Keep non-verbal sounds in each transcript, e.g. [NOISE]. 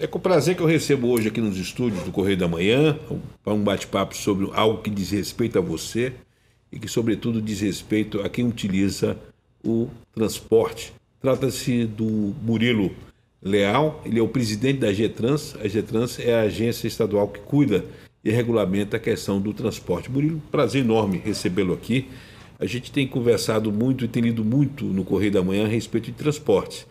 É com prazer que eu recebo hoje aqui nos estúdios do Correio da Manhã para um bate-papo sobre algo que diz respeito a você e que, sobretudo, diz respeito a quem utiliza o transporte. Trata-se do Murilo Leal, ele é o presidente da Getrans. A Getrans é a agência estadual que cuida e regulamenta a questão do transporte. Murilo, prazer enorme recebê-lo aqui. A gente tem conversado muito e tem lido muito no Correio da Manhã a respeito de transportes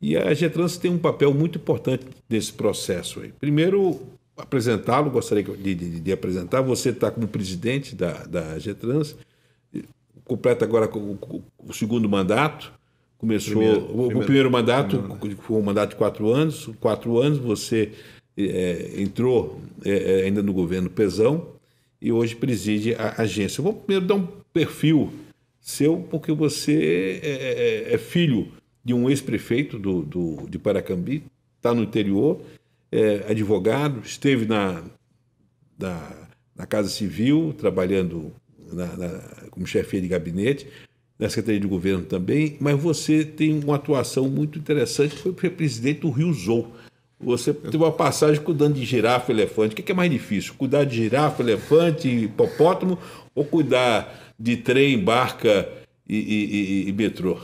e a Getrans tem um papel muito importante nesse processo aí. Primeiro, apresentá-lo, gostaria de, de, de, apresentar. Você está como presidente da, da Getrans, completa agora o, o segundo mandato. Começou primeiro, o, primeiro, o primeiro mandato, primeiro, foi um mandato de quatro anos. Quatro anos você é, é entrou é, é, ainda no governo Pesão e hoje preside a agência. Eu vou primeiro dar um perfil seu, porque você é, é, é filho de um ex-prefeito do, do, de Paracambi, está no interior, é advogado, esteve na, na, na Casa Civil, trabalhando na, na, como chefe de gabinete, na Secretaria de Governo também, mas você tem uma atuação muito interessante, foi presidente do Rio Zou. Você teve uma passagem cuidando de girafa, elefante. O que é mais difícil? Cuidar de girafa, elefante, hipopótamo ou cuidar de trem, barca e, e, e, e metrô?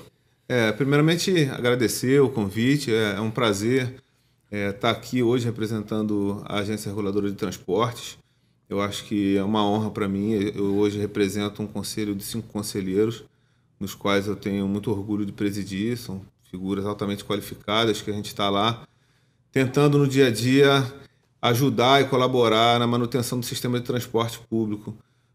É, primeiramente, agradecer o convite. É, é, um prazer é, estar aqui hoje representando a Agência Reguladora de Transportes. Eu acho que é uma honra para mim. Eu hoje represento um conselho de cinco conselheiros, nos quais eu tenho muito orgulho de presidir. São figuras altamente qualificadas que a gente está lá tentando no dia a dia ajudar e colaborar na manutenção do sistema de transporte público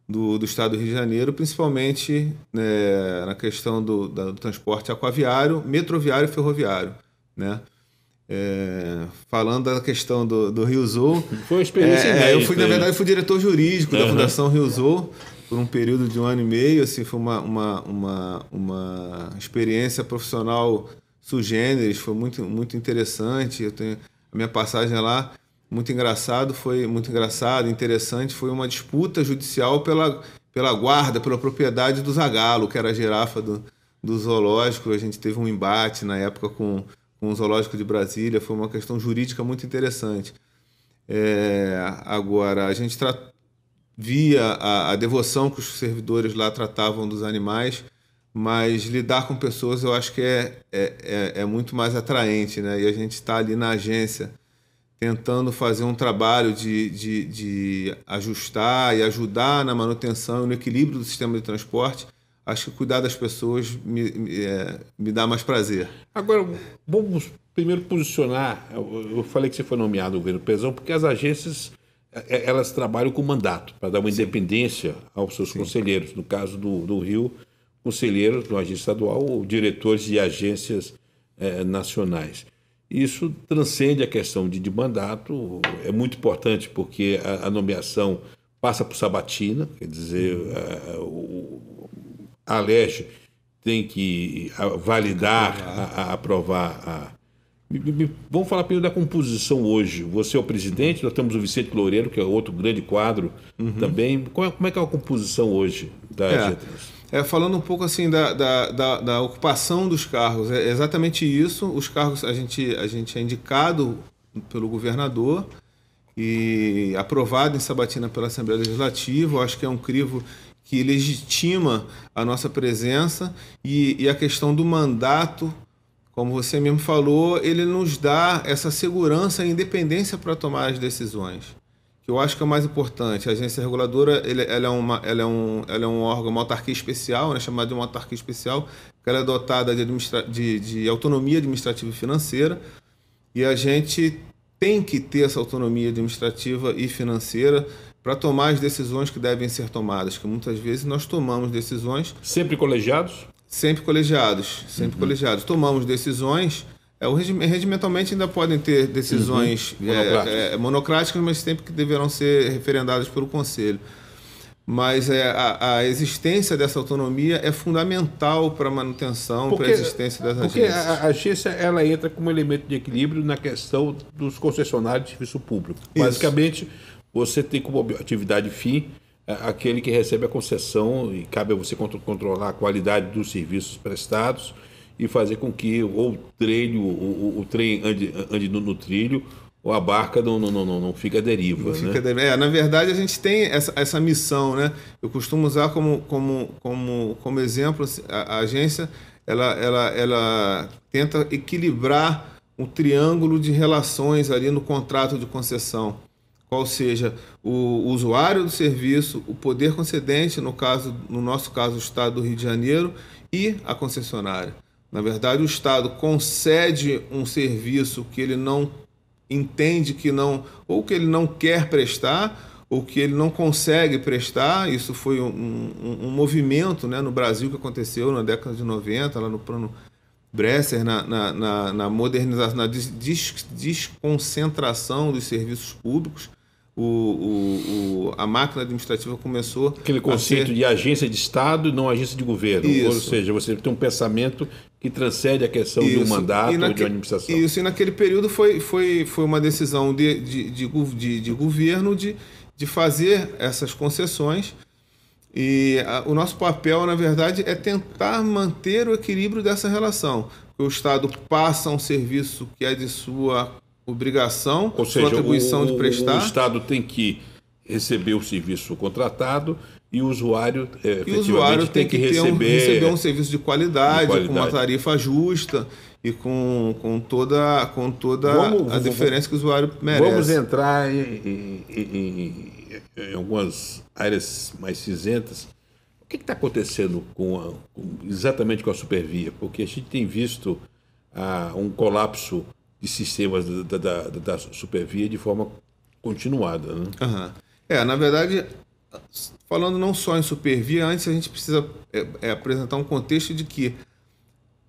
do, do estado do Rio de Janeiro, principalmente né, na questão do, da, do transporte aquaviário, metroviário e ferroviário. Né? É, falando da questão do, do Riozou. [LAUGHS] Foi uma experiência é, é inédita, Eu fui, na verdade, fui diretor jurídico uhum. da Fundação Riozou por um período de um ano e meio. Assim, foi uma, uma, uma, uma experiência profissional generis, foi muito, muito interessante. Eu tenho a minha passagem lá muito engraçado, foi muito engraçado, interessante, foi uma disputa judicial pela, pela guarda, pela propriedade do Zagalo, que era a girafa do, do zoológico. A gente teve um embate na época com, com o zoológico de Brasília, foi uma questão jurídica muito interessante. É, agora, a gente via a, a devoção que os servidores lá tratavam dos animais, mas lidar com pessoas eu acho que é, é, é, é muito mais atraente, né? E a gente está ali na agência tentando fazer um trabalho de, de, de ajustar e ajudar na manutenção e no equilíbrio do sistema de transporte, acho que cuidar das pessoas me, me, é, me dá mais prazer. Agora, vamos primeiro posicionar. Eu, falei que você foi nomeado governo Pesão porque as agências é, é, elas trabalham com mandato para dar uma Sim. independência aos seus Sim. conselheiros. No caso do, do Rio, conselheiros do agência estadual ou diretores de agências é, nacionais. Isso transcende a questão de, de mandato, é muito importante porque a, a, nomeação passa por sabatina, quer dizer, a, o, a tem que validar, a, a aprovar a, Vamos falar primeiro da composição hoje. Você é o presidente, nós temos o Vicente Loureiro, que é outro grande quadro uhum. também. Como é, como é, que é a composição hoje da é. g é, falando um pouco assim da, da, da, da, ocupação dos cargos, é exatamente isso. Os cargos a gente, a gente é indicado pelo governador e aprovado em Sabatina pela Assembleia Legislativa. Eu acho que é um crivo que legitima a nossa presença e, e a questão do mandato, como você mesmo falou, ele nos dá essa segurança e independência para tomar as decisões eu acho que é o mais importante. A agência reguladora ela é, uma, ela, é um, ela é um órgão, uma autarquia especial, né, chamada de uma autarquia especial, que ela é dotada de, de, de autonomia administrativa e financeira. E a gente tem que ter essa autonomia administrativa e financeira para tomar as decisões que devem ser tomadas, que muitas vezes nós tomamos decisões. Sempre colegiados? Sempre colegiados, sempre uhum. colegiados. Tomamos decisões é, o regimentalmente ainda podem ter decisões uhum. É, monocráticas. É, é, monocráticas, mas sempre que deverão ser referendadas pelo Conselho. Mas é, a, a, existência dessa autonomia é fundamental para a manutenção, para a existência das porque agências. Porque a, a agência ela entra como elemento de equilíbrio na questão dos concessionários de serviço público. Isso. Basicamente, você tem como atividade fim é, aquele que recebe a concessão e cabe a você controlar a qualidade dos serviços prestados e fazer com que ou o trilho, o, o, trem ande, ande no, no trilho, ou a barca não, não, não, não fica à deriva. Não né? fica deriva. É, na verdade, a gente tem essa, essa missão, né? Eu costumo usar como, como, como, como exemplo assim, a, a agência, ela, ela, ela tenta equilibrar um triângulo de relações ali no contrato de concessão. Qual seja o usuário do serviço, o poder concedente, no caso, no nosso caso, o Estado do Rio de Janeiro, e a concessionária. Na verdade, o Estado concede um serviço que ele não entende que não, ou que ele não quer prestar, ou que ele não consegue prestar. Isso foi um, um, um movimento né, no Brasil que aconteceu na década de 90, lá no plano Bresser, na, na, na, na modernização, na des, desconcentração dos serviços públicos o, o, a máquina administrativa começou. Aquele conceito ser... de agência de Estado e não agência de governo. Isso. Ou seja, você tem um pensamento que transcende a questão isso. do mandato naque... ou de administração. Isso, e naquele período foi, foi, foi uma decisão de, de, de, de, de governo de, de fazer essas concessões. E a, o nosso papel, na verdade, é tentar manter o equilíbrio dessa relação. O Estado passa um serviço que é de sua obrigação, Ou seja, contribuição o, de prestar. O Estado tem que receber o serviço contratado e o usuário, é, e o usuário tem, tem que, que receber... Um, receber é, um serviço de qualidade, de qualidade, com uma tarifa justa e com, com toda, com toda vamos, a diferença vamos, que o usuário merece. Vamos entrar em, em, em algumas áreas mais cinzentas. O que está acontecendo com, a, com exatamente com a Supervia? Porque a gente tem visto ah, um colapso de sistemas da, da, da supervia de forma continuada. Né? Uhum. É, na verdade, falando não só em supervia, antes a gente precisa é, é, apresentar um contexto de que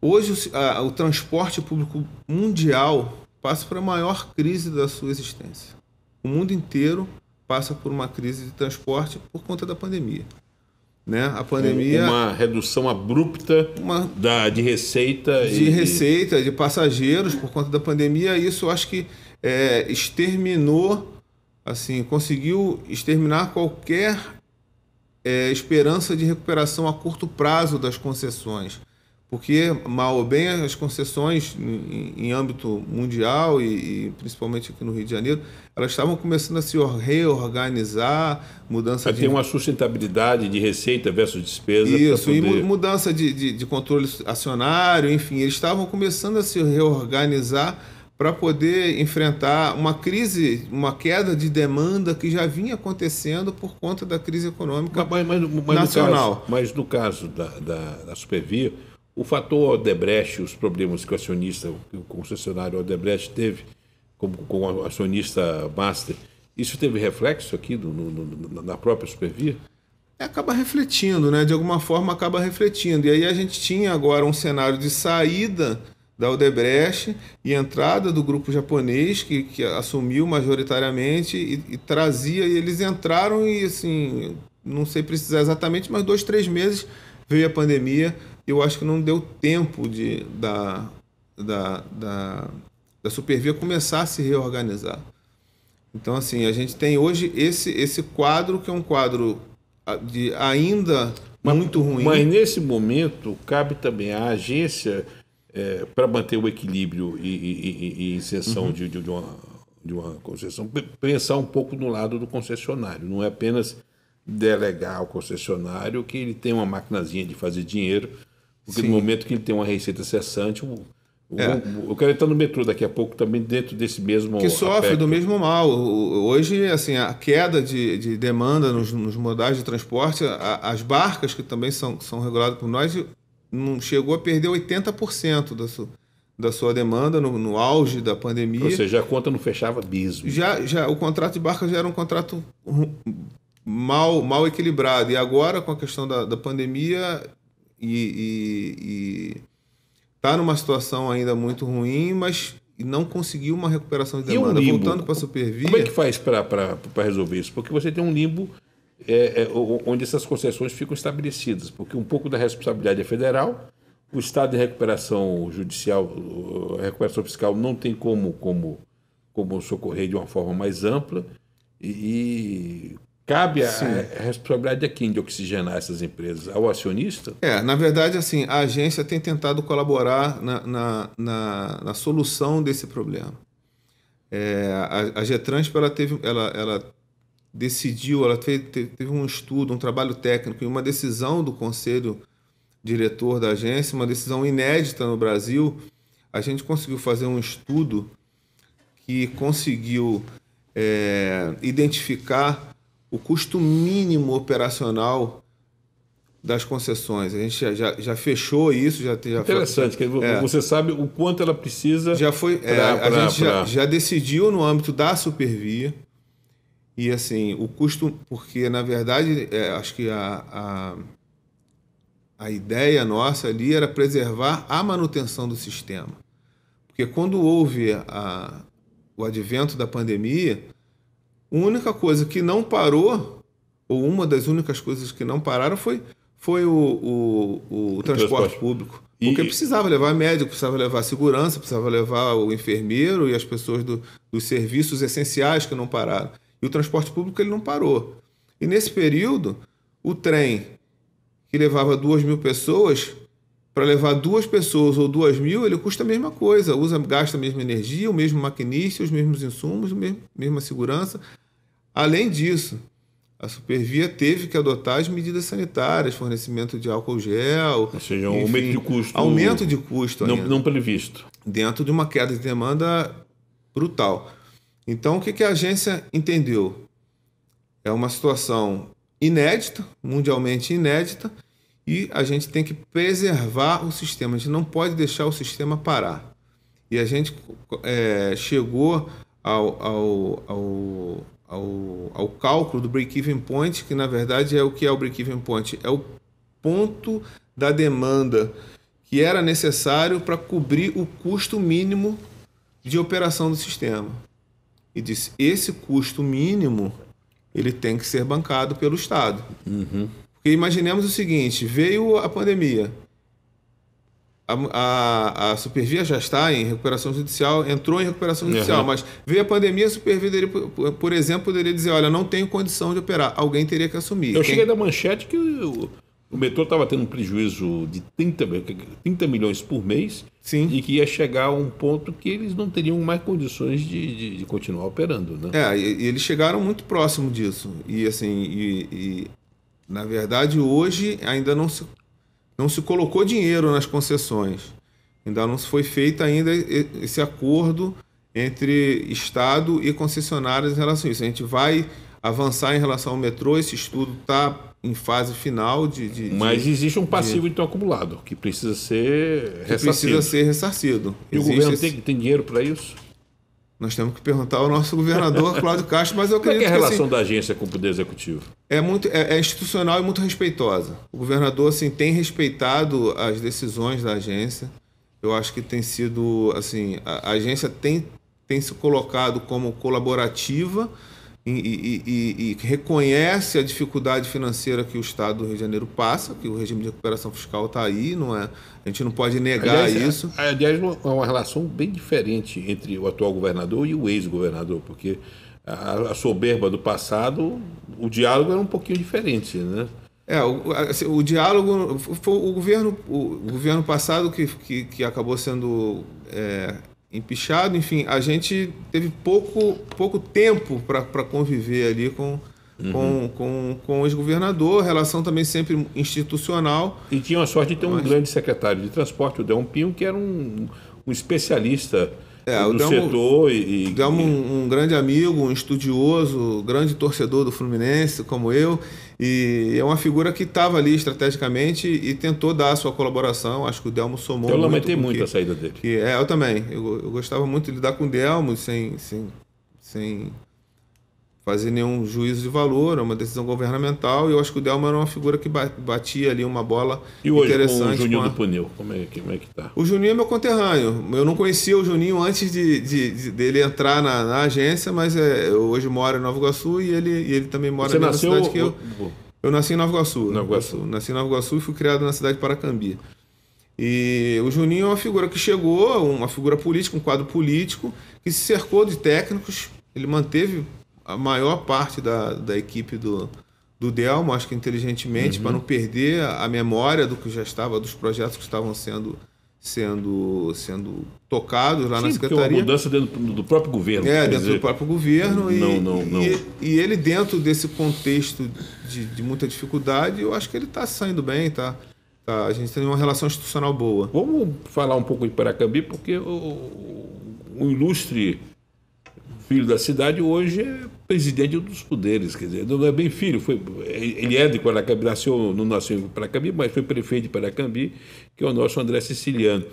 hoje o, a, o transporte público mundial passa para a maior crise da sua existência. O mundo inteiro passa por uma crise de transporte por conta da pandemia né? A pandemia. Uma redução abrupta uma... da, de receita. De e... receita, de passageiros por conta da pandemia. Isso acho que é, exterminou, assim, conseguiu exterminar qualquer é, esperança de recuperação a curto prazo das concessões porque, mal ou bem, as concessões em âmbito mundial e, e, principalmente aqui no Rio de Janeiro, elas estavam começando a se reorganizar, mudança de... uma sustentabilidade de receita versus despesa. Isso, poder... e mudança de, de, de controle acionário, enfim, eles estavam começando a se reorganizar para poder enfrentar uma crise, uma queda de demanda que já vinha acontecendo por conta da crise econômica mas, mas, mas nacional. No caso, mas no caso da, da, da Supervia, o fator Odebrecht, os problemas que o acionista, o concessionário Odebrecht teve como, o acionista master, isso teve reflexo aqui no, no, na própria Supervia? É, acaba refletindo, né? De alguma forma acaba refletindo. E aí a gente tinha agora um cenário de saída da Odebrecht e entrada do grupo japonês que, que assumiu majoritariamente e, e trazia, e eles entraram e assim, não sei precisar exatamente, mas dois, três meses veio a pandemia, eu acho que não deu tempo de, da, da, da, da Supervia começar a se reorganizar. Então, assim, a gente tem hoje esse, esse quadro, que é um quadro de ainda mas, muito ruim. Mas nesse momento, cabe também à agência, é, para manter o equilíbrio e, e, e, e uhum. de, de, de, uma, de uma concessão, pensar um pouco no lado do concessionário. Não é apenas delegar ao concessionário que ele tem uma maquinazinha de fazer dinheiro porque Sim. no momento que ele tem uma receita cessante, o, o, é. o, o cara está no metrô daqui a pouco também dentro desse mesmo. Que sofre aspecto. do mesmo mal. Hoje, assim, a queda de, de demanda nos, nos, modais de transporte, a, as barcas que também são, são reguladas por nós, não chegou a perder 80% da sua, da sua demanda no, no, auge da pandemia. Ou seja, a conta não fechava mesmo. Já, já, o contrato de barca já era um contrato mal, mal equilibrado. E agora, com a questão da, da pandemia, e, e, e tá numa situação ainda muito ruim, mas não conseguiu uma recuperação de demanda. Um Voltando para a supervia. Como é que faz para resolver isso? Porque você tem um limbo é, é, onde essas concessões ficam estabelecidas, porque um pouco da responsabilidade é federal, o estado de recuperação judicial, recuperação fiscal não tem como, como, como socorrer de uma forma mais ampla. E, Cabe a, responsabilidade a quem de oxigenar essas empresas? Ao acionista? É, na verdade, assim, a agência tem tentado colaborar na, na, na, na solução desse problema. É, a, a ela teve, ela, ela decidiu, ela fez, teve um estudo, um trabalho técnico e uma decisão do conselho diretor da agência, uma decisão inédita no Brasil. A gente conseguiu fazer um estudo que conseguiu é, identificar o custo mínimo operacional das concessões. A gente já, já fechou isso. Já, já Interessante, foi, que é, você sabe o quanto ela precisa. Já foi. Pra, é, pra, a pra, gente já, já, decidiu no âmbito da supervia. E assim, o custo. Porque, na verdade, é, acho que a, a, a ideia nossa ali era preservar a manutenção do sistema. Porque quando houve a, o advento da pandemia a única coisa que não parou, ou uma das únicas coisas que não pararam, foi, foi o, o, o, o transporte, transporte, público. Porque e... precisava levar médico, precisava levar segurança, precisava levar o enfermeiro e as pessoas do, dos serviços essenciais que não pararam. E o transporte público ele não parou. E nesse período, o trem que levava duas mil pessoas para levar duas pessoas ou duas mil, ele custa a mesma coisa, usa, gasta a mesma energia, o mesmo maquinista, os mesmos insumos, a mesma segurança. Além disso, a Supervia teve que adotar as medidas sanitárias, fornecimento de álcool gel. Ou seja, um enfim, aumento de custo. Aumento de custo. Não, não, previsto. Dentro de uma queda de demanda brutal. Então, o que, que a agência entendeu? É uma situação inédita, mundialmente inédita, e a gente tem que preservar o sistema, a gente não pode deixar o sistema parar. E a gente é, chegou ao, ao, ao, ao, ao cálculo do break-even point, que na verdade é o que é o break-even point? É o ponto da demanda que era necessário para cobrir o custo mínimo de operação do sistema. E disse: esse custo mínimo ele tem que ser bancado pelo Estado. Uhum. Porque imaginemos o seguinte: veio a pandemia. A, a, a, Supervia já está em recuperação judicial, entrou em recuperação uhum. judicial, uhum. mas veio a pandemia, a Supervia, por exemplo, poderia dizer: olha, não tenho condição de operar, alguém teria que assumir. Eu Quem... cheguei da manchete que o, o metrô estava tendo um prejuízo de 30, 30 milhões por mês Sim. e que ia chegar a um ponto que eles não teriam mais condições de, de, de continuar operando. Né? É, e, e, eles chegaram muito próximo disso. E assim, e, e na verdade, hoje ainda não se, não se colocou dinheiro nas concessões. Ainda não foi feito ainda esse acordo entre Estado e concessionárias em relação a isso. A gente vai avançar em relação ao metrô, esse estudo está em fase final de. de Mas existe um passivo de, então acumulado que precisa ser que ressarcido. Precisa ser ressarcido. E existe o governo esse... tem, tem dinheiro para isso? Nós temos que perguntar ao nosso governador Cláudio Castro, mas eu acredito é, é a assim, relação assim, da agência com o poder executivo? É muito é, é, institucional e muito respeitosa. O governador assim tem respeitado as decisões da agência. Eu acho que tem sido assim, a, a agência tem tem se colocado como colaborativa e, e, e, e, reconhece a dificuldade financeira que o Estado do Rio de Janeiro passa, que o regime de recuperação fiscal está aí, não é? A gente não pode negar aliás, é, isso. É, aliás, é uma relação bem diferente entre o atual governador e o ex-governador, porque a, a, soberba do passado, o diálogo era um pouquinho diferente, né? É, o, assim, o diálogo foi o governo, o, o governo passado que, que, que acabou sendo é, empichado, enfim, a gente teve pouco, pouco tempo para conviver ali com, uhum. com, com, com o ex-governador, relação também sempre institucional. E tinha a sorte de ter um grande secretário de transporte, o Delmo Pinho, que era um, um especialista é, do Delmo, setor. E, Delmo, e... um, um grande amigo, um estudioso, grande torcedor do Fluminense, como eu. E é uma figura que estava ali estrategicamente e tentou dar a sua colaboração. Acho que o Delmo somou. Eu lamentei muito a saída dele. Que, é, eu também. Eu, eu, gostava muito de lidar com o Delmo, sem, sem, sem fazer nenhum juízo de valor, é uma decisão governamental, e eu acho que o Delma era uma figura que batia ali uma bola e hoje, interessante. E o Juninho a... do Punil, como é, como é que tá? O Juninho é meu conterrâneo, eu não conhecia o Juninho antes de, de, de dele entrar na, na agência, mas é, eu hoje moro em Nova Iguaçu e ele, e ele também mora Você na nasceu, cidade que eu... Eu nasci em Nova Iguaçu, Nova Iguaçu. Nasci em Nova Iguaçu e fui criado na cidade de Paracambi. E o Juninho é uma figura que chegou, uma figura política, um quadro político, que se cercou de técnicos. Ele manteve a maior parte da, da equipe do, do Delmo, acho que inteligentemente, uhum. para não perder a memória do que já estava, dos projetos que estavam sendo sendo sendo tocados lá Sim, na secretaria. Uma mudança dentro do próprio governo. É, dentro dizer, do próprio governo. Não, e, não, não. E, e, ele dentro desse contexto de, de muita dificuldade, eu acho que ele está saindo bem, tá? tá? A gente tem uma relação institucional boa. Vamos falar um pouco de Paracambi, porque o, o ilustre filho da cidade, hoje é presidente dos poderes, quer dizer, não é bem filho, foi, ele é de Paracambi, nasceu, não nasceu em Paracambi, mas foi prefeito de Paracambi, que é o nosso André Siciliano.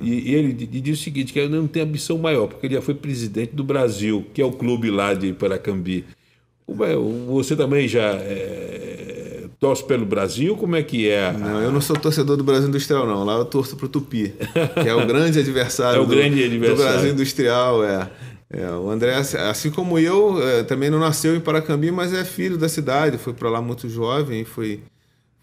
E, e ele diz o seguinte, que ele não tem ambição maior, porque ele já foi presidente do Brasil, que é o clube lá de Paracambi. É, você também já é, torce pelo Brasil? Como é que é? Não, eu não sou torcedor do Brasil Industrial, não. Lá eu torço para o Tupi, que é o grande [LAUGHS] adversário, é o do, grande adversário. do Brasil Industrial. É. É, o André, assim, assim como eu, é, também não nasceu em Paracambi, mas é filho da cidade, foi para lá muito jovem, foi,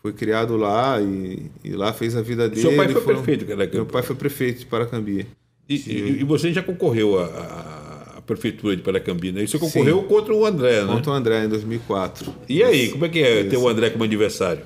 foi criado lá e, e lá fez a vida dele. Seu pai foi foram, prefeito, cara. Meu pai foi prefeito de Paracambi. E, e, e você já concorreu à, à, prefeitura de Paracambi, né? você concorreu Sim. contra o André, né? Contra o André em 2004. E aí, como é que é Isso. ter o André como adversário?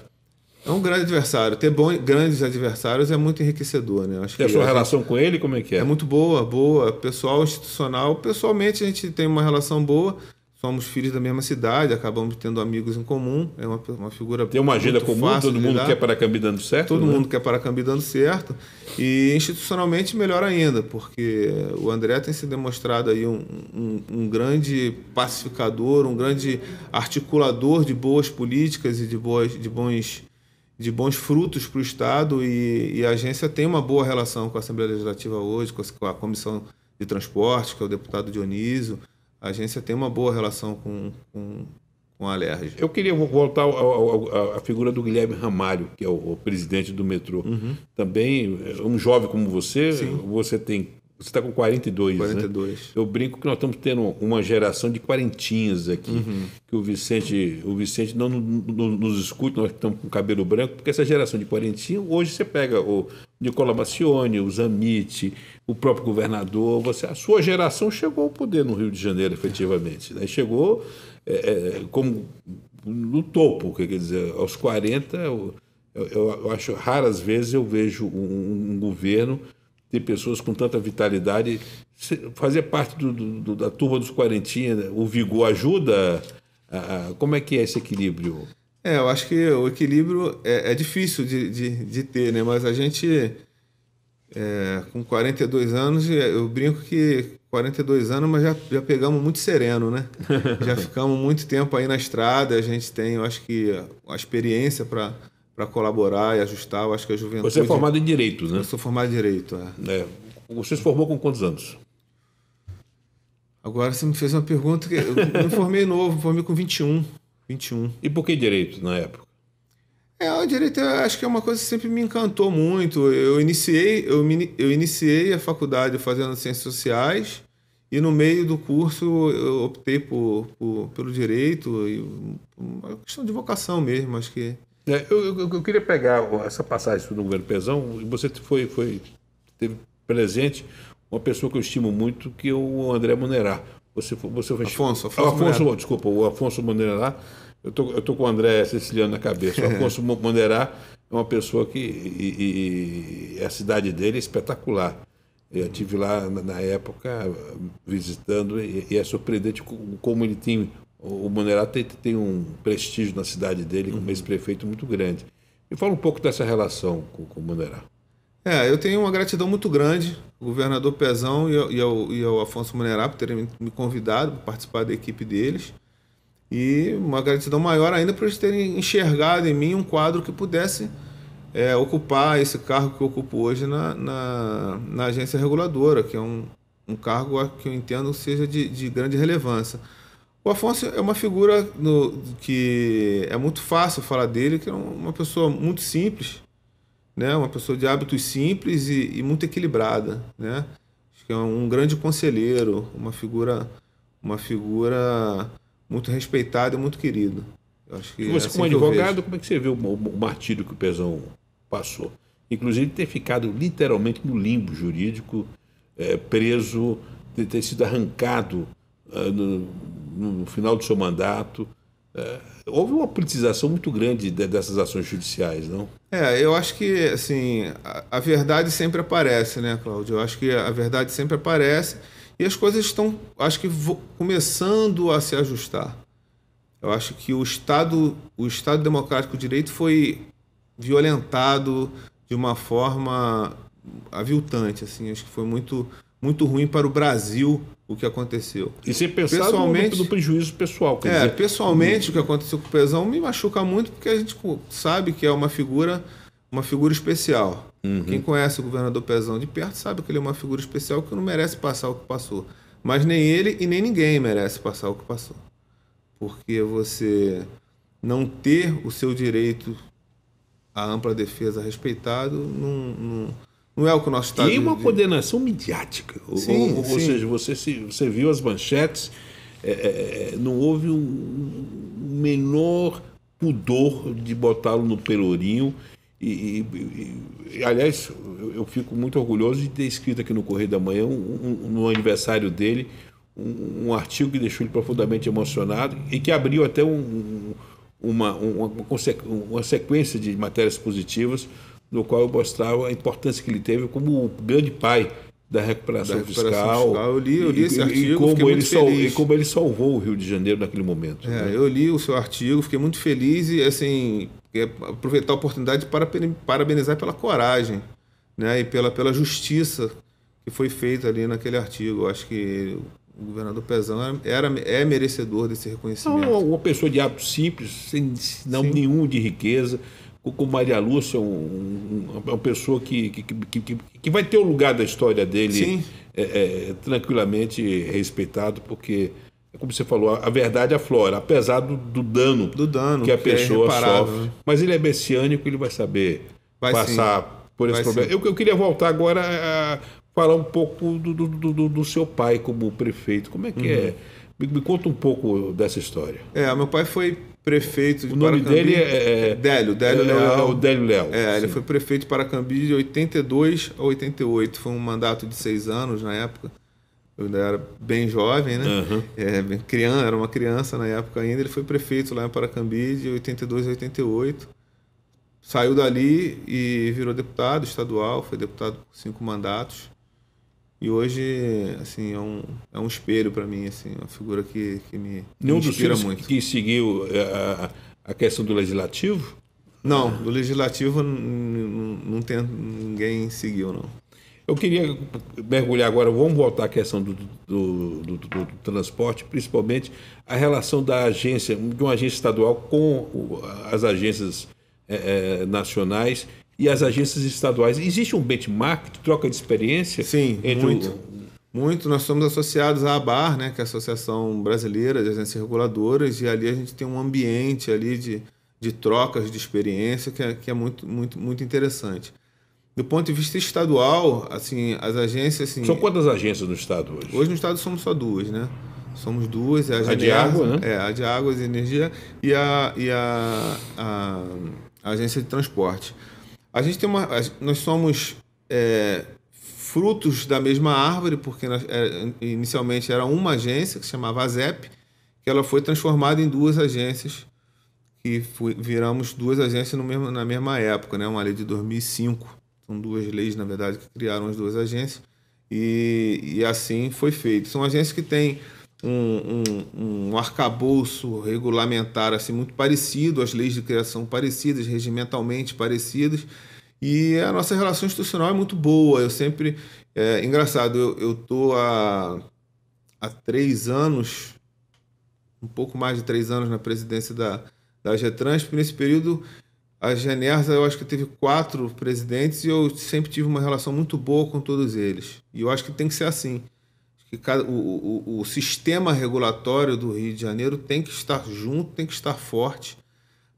É um grande adversário. Ter bons, grandes adversários é muito enriquecedor, né? Acho e que a sua relação gente, com ele, como é que é? É muito boa, boa. Pessoal, institucional. Pessoalmente, a gente tem uma relação boa. Somos filhos da mesma cidade, acabamos tendo amigos em comum. É uma, uma figura. Tem uma agenda comum, todo mundo quer Paracambi dando certo? Todo né? mundo quer Paracambi dando certo. E institucionalmente, melhor ainda, porque o André tem se demonstrado aí um, um, um grande pacificador, um grande articulador de boas políticas e de, boas, de bons de bons frutos para o Estado e, e, a agência tem uma boa relação com a Assembleia Legislativa hoje, com a, com a Comissão de Transporte, que é o deputado Dionísio. A agência tem uma boa relação com, com, com a Alerj. Eu queria voltar à figura do Guilherme Ramalho, que é o, o presidente do metrô. Uhum. Também eh, um jovem como você, Sim. você tem você está com 42, 42. Né? Eu brinco que nós estamos tendo uma geração de quarentinhas aqui. Uhum. Que o Vicente, o Vicente não, não, não nos escuta, nós estamos com cabelo branco, porque essa geração de quarentinha, hoje você pega o Nicola Macione, o Zamit, o próprio governador, você, a sua geração chegou ao poder no Rio de Janeiro, efetivamente. Né? Chegou é, é, como no topo, quer dizer, aos 40, eu, eu, eu acho raras vezes eu vejo um, um governo ter pessoas com tanta vitalidade. Fazer parte do, do, da turma dos quarentinha, né? o vigor ajuda? como é que é esse equilíbrio? É, eu acho que o equilíbrio é, é difícil de, de, de, ter, né? Mas a gente, é, com 42 anos, é, eu brinco que 42 anos, mas já, já pegamos muito sereno, né? [LAUGHS] já ficamos muito tempo aí na estrada, a gente tem, eu acho que, a experiência para para colaborar e ajustar. Eu acho que a juventude. Você é formado em direito, né? Eu sou formado em direito, é. é. Você se formou com quantos anos? Agora você me fez uma pergunta que eu me formei novo, formei com 21. 21. E por que direito na época? É, o direito acho que é uma coisa que sempre me encantou muito. Eu iniciei, eu, me, eu iniciei a faculdade fazendo ciências sociais e no meio do curso eu optei por, por pelo direito, e uma questão de vocação mesmo, acho que é, eu, eu, eu, queria pegar essa passagem do governo Pezão, e você foi, foi, teve presente uma pessoa que eu estimo muito, que é o André Munerá. Você, você foi... Afonso, Afonso, Afonso Desculpa, o Afonso Munerá. Eu tô, eu tô com o André Siciliano na cabeça. O [LAUGHS] Afonso Munerá é uma pessoa que... E, e, é a cidade dele é espetacular. Eu estive lá na, época visitando e, é surpreendente como ele tem o Munerato tem, tem um prestígio na cidade dele como uhum. ex-prefeito muito grande. Me fala um pouco dessa relação com, com o Munerato. É, eu tenho uma gratidão muito grande ao governador Pezão e ao, e ao, e ao Afonso Munerá por terem me convidado para participar da equipe deles. E uma gratidão maior ainda por eles terem enxergado em mim um quadro que pudesse é, ocupar esse cargo que eu ocupo hoje na, na, na agência reguladora, que é um, um cargo que eu entendo seja de, de grande relevância. O Afonso é uma figura no, que é muito fácil falar dele, que é uma pessoa muito simples, né? uma pessoa de hábitos simples e, e muito equilibrada. Né? Acho que é um grande conselheiro, uma figura, uma figura muito respeitada e muito querida. Acho que e você, é assim como advogado, como é que você vê o, o martírio que o Pezão passou? Inclusive ter ficado literalmente no limbo jurídico, é, preso, ter sido arrancado eh, no, final do seu mandato. É, houve uma politização muito grande dessas ações judiciais, não? É, eu acho que, assim, a, verdade sempre aparece, né, Cláudio? Eu acho que a verdade sempre aparece e as coisas estão, acho que, começando a se ajustar. Eu acho que o Estado, o Estado democrático de direito foi violentado de uma forma aviltante, assim, acho que foi muito muito ruim para o Brasil o que aconteceu. E você pensar pessoalmente, do prejuízo pessoal. é, dizer... pessoalmente o que aconteceu com o Pezão me machuca muito porque a gente sabe que é uma figura uma figura especial. Uhum. Quem conhece o governador Pezão de perto sabe que ele é uma figura especial que não merece passar o que passou. Mas nem ele e nem ninguém merece passar o que passou. Porque você não ter o seu direito à ampla defesa respeitado não, não, não é o que o nosso Estado. E uma de... coordenação midiática. Sim, ou, ou, sim. seja, você, se, você viu as manchetes, é, é, é não houve um menor pudor de botá-lo no pelourinho. E, e, e, aliás, eu, eu, fico muito orgulhoso de ter escrito aqui no Correio da Manhã, um, um, no aniversário dele, um, um, artigo que deixou ele profundamente emocionado e que abriu até uma, uma, uma, uma sequência de matérias positivas no qual eu mostrava a importância que ele teve como o grande pai da recuperação, da recuperação fiscal, fiscal. Eu li, eu li e, esse artigo, e como, ele sal, e como ele salvou o Rio de Janeiro naquele momento. É, né? Eu li o seu artigo, fiquei muito feliz e assim aproveitar a oportunidade para parabenizar pela coragem né, e pela, pela justiça que foi feita ali naquele artigo. Eu acho que o governador Pezão é, era, é merecedor desse reconhecimento. Uma pessoa de hábito simples, sem não Sim. nenhum de riqueza, com Maria Lúcia, um, um, uma pessoa que, que, que, que, vai ter o lugar da história dele é, é, tranquilamente respeitado, porque, é como você falou, a, a verdade aflora, apesar do, do, dano, do dano que a é pessoa é sofre. Né? Mas ele é messiânico, ele vai saber vai passar sim. por esse vai problema. Eu, eu, queria voltar agora a falar um pouco do, do, do, seu pai como prefeito. Como é que uhum. é? Me, me conta um pouco dessa história. É, meu pai foi prefeito de O nome Paracambi, dele é, é Délio, Délio é, é, é o Délio Léo. É, sim. ele foi prefeito de Paracambi de 82 a 88. Foi um mandato de seis anos na época. Eu ainda era bem jovem, né? Uhum. É, bem, criança, era uma criança na época ainda. Ele foi prefeito lá em Paracambi de 82 a 88. Saiu dali e virou deputado estadual, foi deputado por cinco mandatos. E hoje, assim, é um, é um espelho para mim, assim, uma figura que, que me, me inspira dos muito. que seguiu é, a, a questão do legislativo? Não, do legislativo não tem, ninguém seguiu, não. Eu queria mergulhar agora, vamos voltar à questão do, do, do, do, transporte, principalmente a relação da agência, de uma agência estadual com as agências é, é, nacionais e as agências estaduais. Existe um benchmark de troca de experiência? Sim, muito. O... Muito, nós somos associados à ABAR, né, que é a Associação Brasileira de Agências Reguladoras, e ali a gente tem um ambiente ali de, de trocas de experiência que é, que é muito, muito, muito interessante. Do ponto de vista estadual, assim, as agências... Assim, São quantas agências no estado hoje? Hoje no estado somos só duas, né? Somos duas, é a, a de água, né? É, a de águas e energia e a, e a, a, a agência de transporte. A gente tem uma. Nós somos é, frutos da mesma árvore, porque nós, é, inicialmente era uma agência que se chamava AZEP, que ela foi transformada em duas agências, que foi, viramos duas agências mesmo, na mesma época, né? uma lei de 2005. São duas leis, na verdade, que criaram as duas agências, e, e assim foi feito. São agências que têm um, um, um arcabouço regulamentar assim, muito parecido, as leis de criação parecidas, regimentalmente parecidas e a nossa relação institucional é muito boa. Eu sempre. É, engraçado, eu, eu tô há, há três anos, um pouco mais de três anos na presidência da, da Getransp. Nesse período, a Genersa, eu acho que teve quatro presidentes e eu sempre tive uma relação muito boa com todos eles. E eu acho que tem que ser assim. Que cada, o, o, o sistema regulatório do Rio de Janeiro tem que estar junto, tem que estar forte,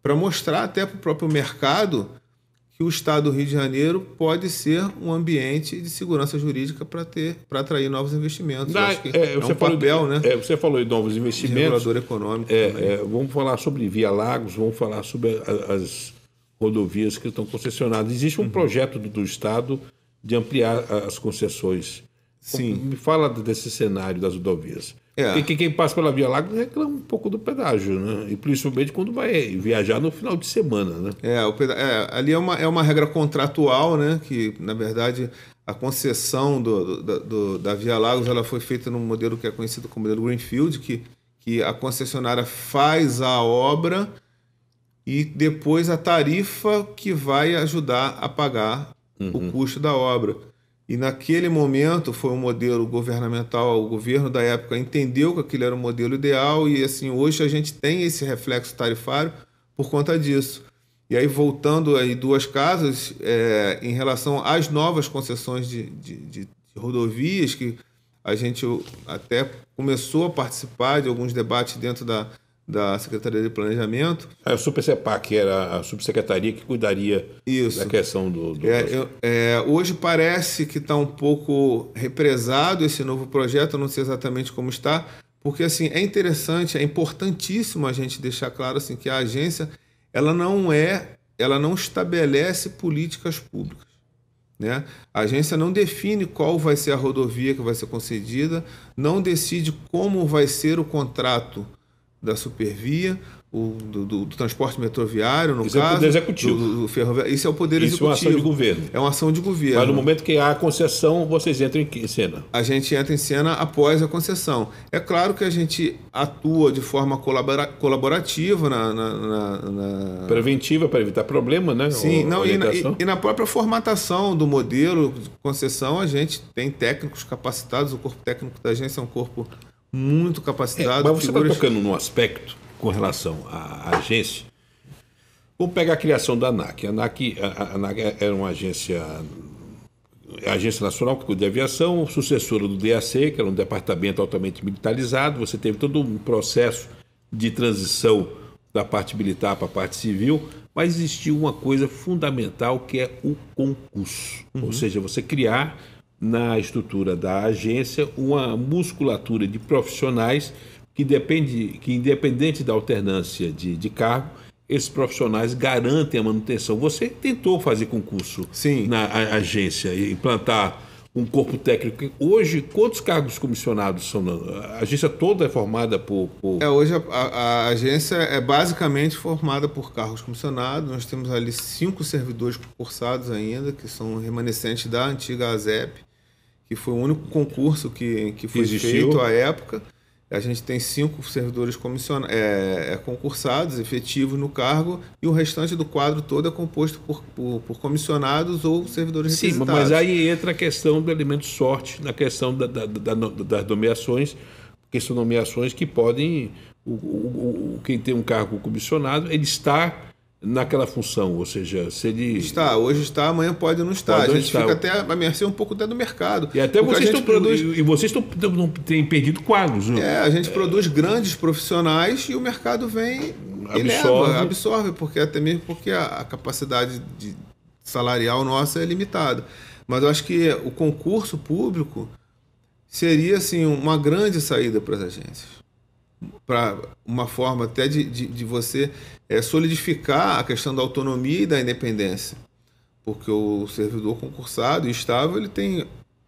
para mostrar até para o próprio mercado que o Estado do Rio de Janeiro pode ser um ambiente de segurança jurídica para ter para atrair novos investimentos. Da, acho que é, é um papel, de, né? É, você falou de novos investimentos. De regulador econômico. É, é, vamos falar sobre Via Lagos, vamos falar sobre a, as rodovias que estão concessionadas. Existe um uhum. projeto do, do Estado de ampliar as concessões. Sim. Me fala desse cenário das rodovias. É. Porque quem passa pela Via Láctea reclama um pouco do pedágio, né? E principalmente quando vai viajar no final de semana, né? É, o peda é, ali é uma, é uma regra contratual, né? Que, na verdade, a concessão do, do, do da Via Lagos ela foi feita num modelo que é conhecido como modelo Greenfield, que, que a concessionária faz a obra e depois a tarifa que vai ajudar a pagar uhum. o custo da obra. E naquele momento foi um modelo governamental, o governo da época entendeu que aquilo era o modelo ideal e assim hoje a gente tem esse reflexo tarifário por conta disso. E aí voltando aí duas casas é, em relação às novas concessões de, de, de, rodovias que a gente até começou a participar de alguns debates dentro da, da Secretaria de Planejamento. A ah, é que era a subsecretaria que cuidaria Isso. da questão do. do... É, eu, é, hoje parece que está um pouco represado esse novo projeto, não sei exatamente como está, porque assim é interessante, é importantíssimo a gente deixar claro assim que a agência ela não é, ela não estabelece políticas públicas. Né? A agência não define qual vai ser a rodovia que vai ser concedida, não decide como vai ser o contrato da supervia, o, do, do, do, transporte metroviário, no Isso é caso. É o poder executivo. Do, do ferroviário. Isso é o poder Isso executivo. Isso é uma ação de governo. É uma ação de governo. Mas no momento que há a concessão, vocês entram em cena. A gente entra em cena após a concessão. É claro que a gente atua de forma colabora, colaborativa na, na, na, na... Preventiva para evitar problema, né? Sim, o, não, e, e, e na própria formatação do modelo de concessão, a gente tem técnicos capacitados, o corpo técnico da agência é um corpo muito capacitado. É, mas você está figuras... tocando num aspecto com relação à agência. Vamos pegar a criação da ANAC. A ANAC, a, ANAC é, era uma agência, é a agência nacional de aviação, sucessora do DAC, que era um departamento altamente militarizado. Você teve todo um processo de transição da parte militar para a parte civil, mas existiu uma coisa fundamental que é o concurso, uhum. ou seja, você criar na estrutura da agência uma musculatura de profissionais que depende que independente da alternância de, de cargo esses profissionais garantem a manutenção você tentou fazer concurso Sim. na a, agência e implantar um corpo técnico hoje quantos cargos comissionados são a agência toda é formada por, por... é hoje a, a, a agência é basicamente formada por cargos comissionados nós temos ali cinco servidores concursados ainda que são remanescentes da antiga ASEP que foi o único concurso que, que foi Existiu. feito à época. A gente tem cinco servidores comissionados, é, é, concursados, efetivos no cargo, e o restante do quadro todo é composto por, por, por comissionados ou servidores Sim, requisitados. Sim, mas aí entra a questão do elemento sorte, na questão da, da, da, das nomeações, porque são nomeações que podem. O, o, o, quem tem um cargo comissionado, ele está naquela função, ou seja, se ele está hoje está, amanhã pode não estar. Pode a gente estar. fica até a mercê um pouco até do mercado. E até vocês estão produz... e vocês estão têm perdido quadros, né? É, a gente é. produz grandes profissionais e o mercado vem absorve. leva, absorve, porque até mesmo porque a, a capacidade de, salarial nossa é limitada. Mas eu acho que o concurso público seria assim uma grande saída para as agências para uma forma até de, de, de você é, solidificar a questão da autonomia e da independência. Porque o servidor concursado e estável ele tem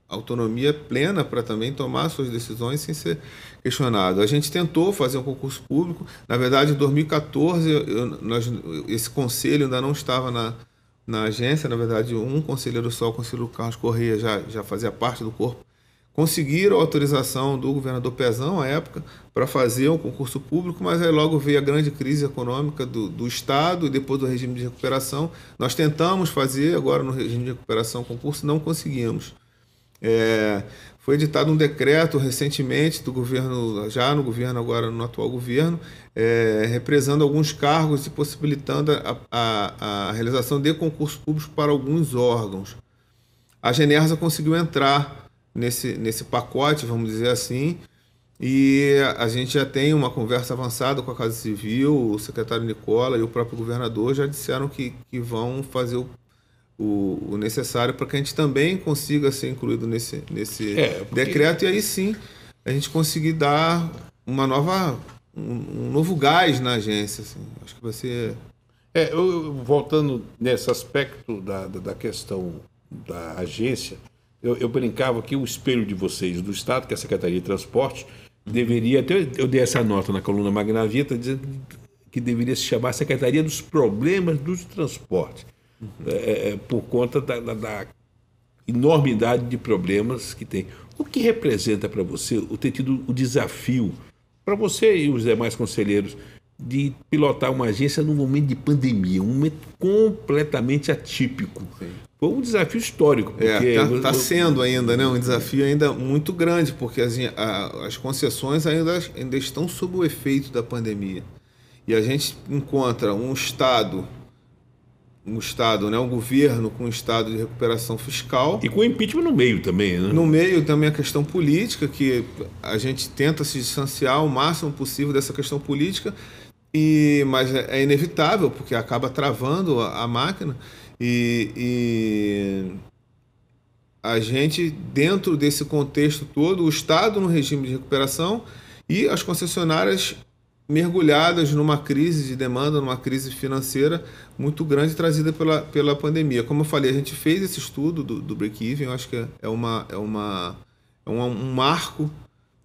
autonomia plena para também tomar suas decisões sem ser questionado. A gente tentou fazer um concurso público, na verdade, em 2014, eu, nós, esse conselho ainda não estava na, na agência, na verdade, um conselheiro só, o conselheiro Carlos Correia, já, já fazia parte do corpo conseguiram a autorização do governador Pezão, à época, para fazer um concurso público, mas aí logo veio a grande crise econômica do, do Estado e depois do regime de recuperação. Nós tentamos fazer, agora no regime de recuperação, concurso, não conseguimos. É, foi editado um decreto recentemente do governo, já no governo, agora no atual governo, é, represando alguns cargos e possibilitando a, a, a realização de concursos públicos para alguns órgãos. A Genersa conseguiu entrar nesse, nesse pacote, vamos dizer assim. E a gente já tem uma conversa avançada com a Casa Civil, o secretário Nicola e o próprio governador já disseram que, que vão fazer o, o, o necessário para que a gente também consiga ser incluído nesse, nesse é, porque... decreto e aí sim a gente conseguir dar uma nova um, um novo gás na agência. Assim. Acho que vai ser. É, eu, voltando nesse aspecto da, da, da questão da agência, eu, eu brincava que o espelho de vocês do Estado, que é a Secretaria de Transportes, deveria até eu dei essa nota na coluna Magnavita dizendo que deveria se chamar Secretaria dos Problemas dos Transportes uhum. É, é, por conta da, da, da, enormidade de problemas que tem o que representa para você o ter tido o desafio para você e os demais conselheiros de pilotar uma agência num momento de pandemia, um momento completamente atípico. Sim. Foi um desafio histórico. Está é, tá, tá sendo ainda né, um desafio ainda muito grande, porque as, assim, a, as concessões ainda, ainda estão sob o efeito da pandemia. E a gente encontra um Estado um estado, né, um governo com um estado de recuperação fiscal e com impeachment no meio também, né? No meio também a questão política que a gente tenta se distanciar o máximo possível dessa questão política, e, mas é, é inevitável, porque acaba travando a, a máquina e, e, a gente, dentro desse contexto todo, o Estado no regime de recuperação e as concessionárias mergulhadas numa crise de demanda, numa crise financeira muito grande trazida pela, pela pandemia. Como eu falei, a gente fez esse estudo do, do break-even, eu acho que é, é uma, é, uma, é um, um marco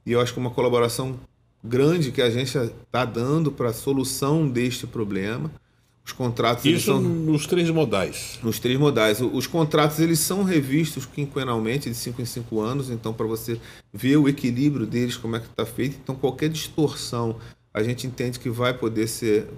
e eu acho que uma colaboração grande que a gente está dando para a solução deste problema. Os contratos Isso são, nos três modais. Nos três modais. Os contratos eles são revistos quinquenalmente de 5 em 5 anos, então para você ver o equilíbrio deles, como é que está feito. Então qualquer distorção a gente entende que vai poder ser,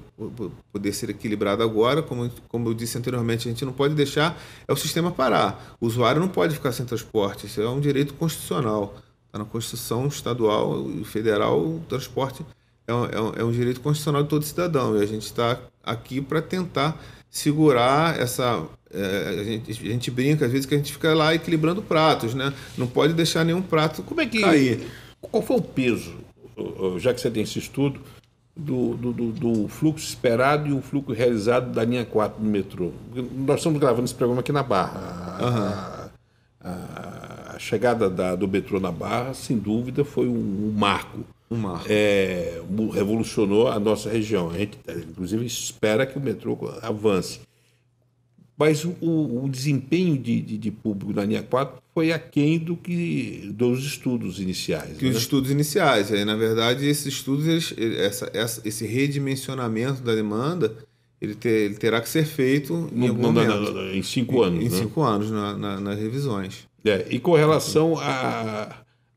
poder ser equilibrado agora. Como, como eu disse anteriormente, a gente não pode deixar é o sistema parar. O usuário não pode ficar sem transporte, isso é um direito constitucional. Está na Constituição Estadual e Federal, o transporte é um, é um, é um direito constitucional de todo cidadão. E a gente está aqui para tentar segurar essa. É, a, gente, a, gente, brinca às vezes que a gente fica lá equilibrando pratos, né? Não pode deixar nenhum prato. Como é que. Cair. Qual foi o peso, já que você tem esse estudo, do, do, do, fluxo esperado e o fluxo realizado da linha 4 do metrô? Nós estamos gravando esse programa aqui na Barra. Uhum. A, a, a chegada da, do metrô na Barra, sem dúvida, foi um, um marco. Um marco. É, revolucionou a nossa região. A gente, inclusive, espera que o metrô avance. Mas o, o desempenho de, de, de, público da linha 4 foi aquém do que dos estudos iniciais. Que né? os estudos iniciais. Aí, na verdade, esses estudos, eles, essa, essa, esse redimensionamento da demanda, ele, ter, ele, terá que ser feito em, no, na, na, em cinco anos. Em, né? cinco anos na, nas revisões. É, e com relação a,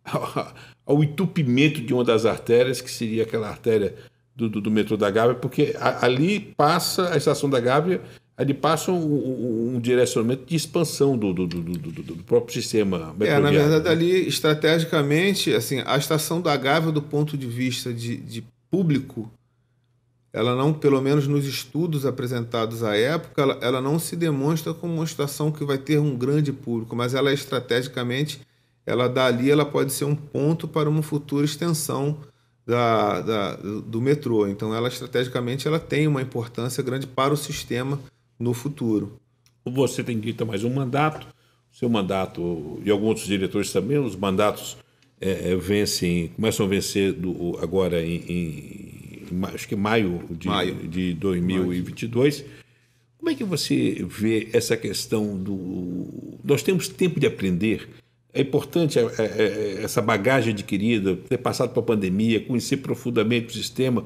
a, [LAUGHS] ao entupimento de uma das artérias, que seria aquela artéria do, do, do metrô da Gávea, porque a, ali passa a estação da Gávea, ali passa um, um, um direcionamento de expansão do, do próprio sistema É, na verdade, né? ali, estrategicamente, assim, a estação da Gávea, do ponto de vista de, de público, ela não, pelo menos nos estudos apresentados à época, ela, ela, não se demonstra como uma estação que vai ter um grande público, mas ela é estrategicamente, ela dali ela pode ser um ponto para uma futura extensão da, da, do metrô. Então, ela estrategicamente ela tem uma importância grande para o sistema no futuro. Você tem dito mais um mandato, seu mandato e alguns outros diretores também, os mandatos é, vencem, começam a vencer do, agora em, em acho que maio de, maio. de 2022. Maio. Como é que você vê essa questão do. Nós temos tempo de aprender. É importante é, é, é, essa bagagem adquirida, ter passado pela pandemia, conhecer profundamente o sistema.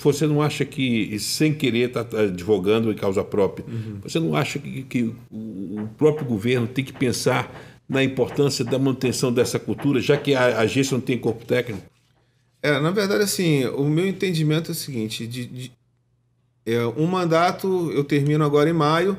Você não acha que, sem querer, está tá advogando em causa própria, uhum. você não acha que, que o próprio governo tem que pensar na importância da manutenção dessa cultura, já que a agência não tem corpo técnico? É, na verdade, assim, o meu entendimento é o seguinte: de, de é, um mandato eu termino agora em maio